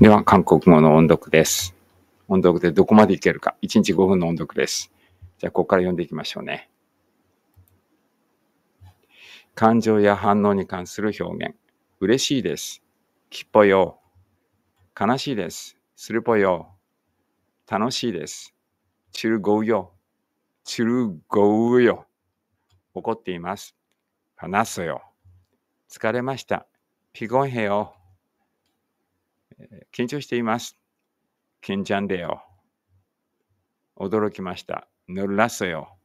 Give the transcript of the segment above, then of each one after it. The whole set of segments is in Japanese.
では、韓国語の音読です。音読でどこまでいけるか。1日5分の音読です。じゃあ、ここから読んでいきましょうね。感情や反応に関する表現。嬉しいです。きっぽよ。悲しいです。するぽよ。楽しいです。ちるごうよ。ちるごうよ。怒っています。話すよ。疲れました。ピゴンヘよ。緊張しています。緊張でよ。驚きました。ぬらそよ。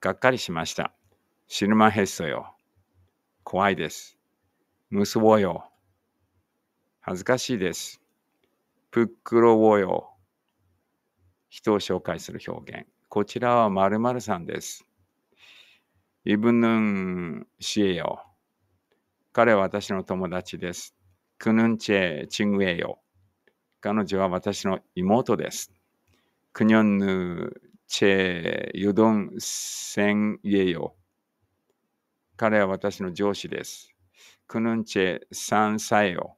がっかりしました。死ぬまへっそよ。怖いです。むすぼよ。恥ずかしいです。ぷっくろぼよ。人を紹介する表現。こちらは〇〇さんです。イブヌンシエよ。彼は私の友達です。クヌンチェ・チングエヨ。彼女は私の妹です。クニョンヌ・チェ・ユドン・セン・エヨ。彼は私の上司です。クヌンチェ・サン・サエオ。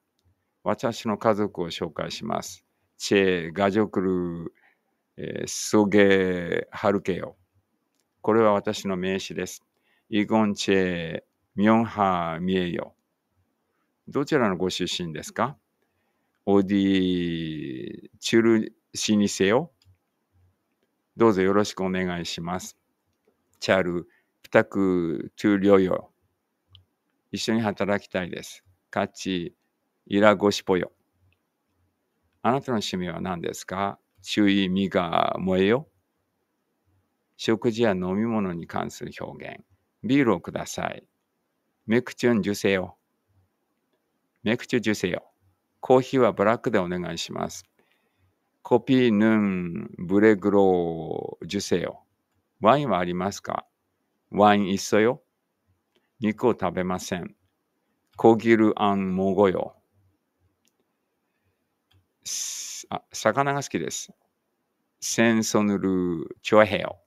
私の家族を紹介します。チェ・ガジョクル・ソゲ・ハルケヨ。これは私の名詞です。イゴンチェ・ミョンハ・ミエヨ。どちらのご出身ですかオーディチュルシニセヨ。どうぞよろしくお願いします。チャル、プタク、トゥーリョヨ。一緒に働きたいです。カチ、イラゴシポヨ。あなたの趣味は何ですか注意、身が燃えよ。食事や飲み物に関する表現。ビールをください。メクチュン受精を。メクチュジュセヨ。コーヒーはブラックでお願いします。コピーヌンブレグロジュセヨ。ワインはありますかワインいっそよ。肉を食べません。コギルアンモゴヨ。あ魚が好きです。センソヌルチョヘヨ。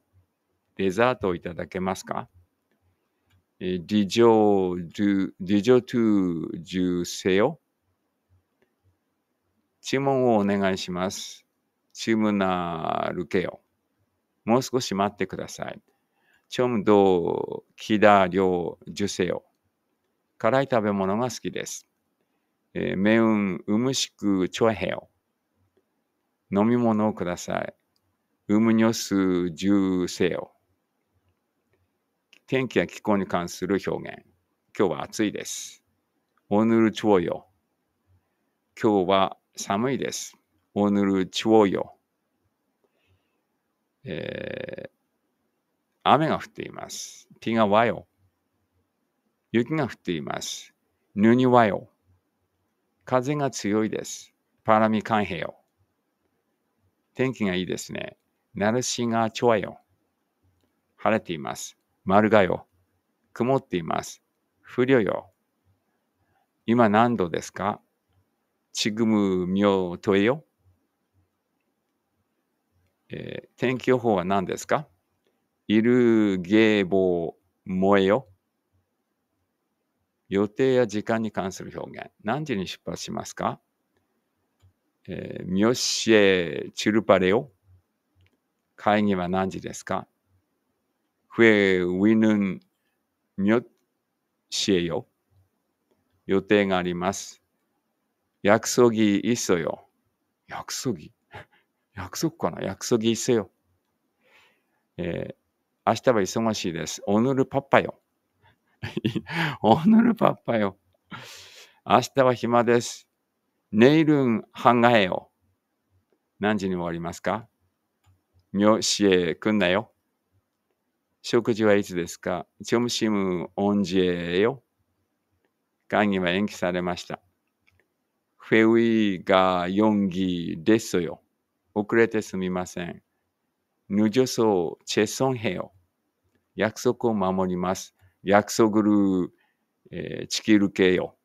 デザートをいただけますかディジョー、ィジョトゥジュセヨ。注文をお願いします。チムナルケヨ。もう少し待ってください。チョムドキダリョジュセヨ。辛い食べ物が好きです。メウンウムシクチョヘヨ。飲み物をください。ウムニョスジュセヨ。天気や気候に関する表現。今日は暑いです。おるち추うよ。今日は寒いです。おぬるちおえー、雨が降っています。비がわよ。雪が降っています。ぬにわよ。風が強いです。パラミカンヘよ。天気がいいですね。なるしがちょわよ。晴れています。丸がよ。曇っています。不良よ。今何度ですかちぐむみょうとえよ。えー、天気予報は何ですかいるげぼ燃えよ。予定や時間に関する表現。何時に出発しますかえみょしえちるぱれよ。会議は何時ですか후에우리는몇시에요요때가아리마스약속이있어요약속이약속かな약속이있어요예아시타바이성아씨데스오늘은바빠요오늘은바빠요아시타바히마데스내일은한가해요何時に終わりますか몇시에끝나요食事はいつですかチョムシムオンジェよ。会議は延期されました。フェウィーガーヨンギですよ。遅れてすみません。ヌジョソーチェソンヘよ。約束を守ります。約束る、えー、チキルケよ。